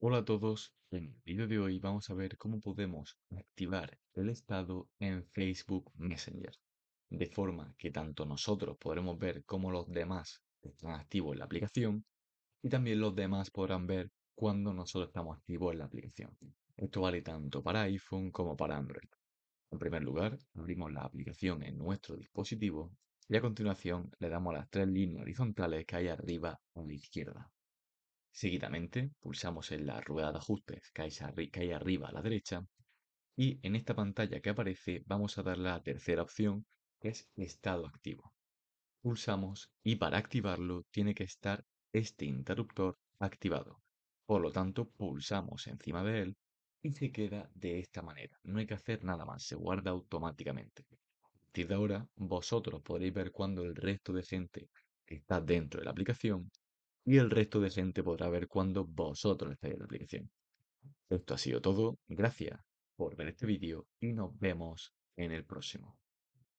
Hola a todos, en el vídeo de hoy vamos a ver cómo podemos activar el estado en Facebook Messenger, de forma que tanto nosotros podremos ver cómo los demás están activos en la aplicación y también los demás podrán ver cuando nosotros estamos activos en la aplicación. Esto vale tanto para iPhone como para Android. En primer lugar, abrimos la aplicación en nuestro dispositivo y a continuación le damos las tres líneas horizontales que hay arriba a la izquierda. Seguidamente, pulsamos en la rueda de ajustes que hay arriba a la derecha y en esta pantalla que aparece vamos a dar la tercera opción que es estado activo. Pulsamos y para activarlo tiene que estar este interruptor activado. Por lo tanto, pulsamos encima de él y se queda de esta manera. No hay que hacer nada más, se guarda automáticamente. A de ahora, vosotros podréis ver cuando el resto de gente está dentro de la aplicación y el resto de gente podrá ver cuando vosotros estéis en la aplicación. Esto ha sido todo, gracias por ver este vídeo y nos vemos en el próximo.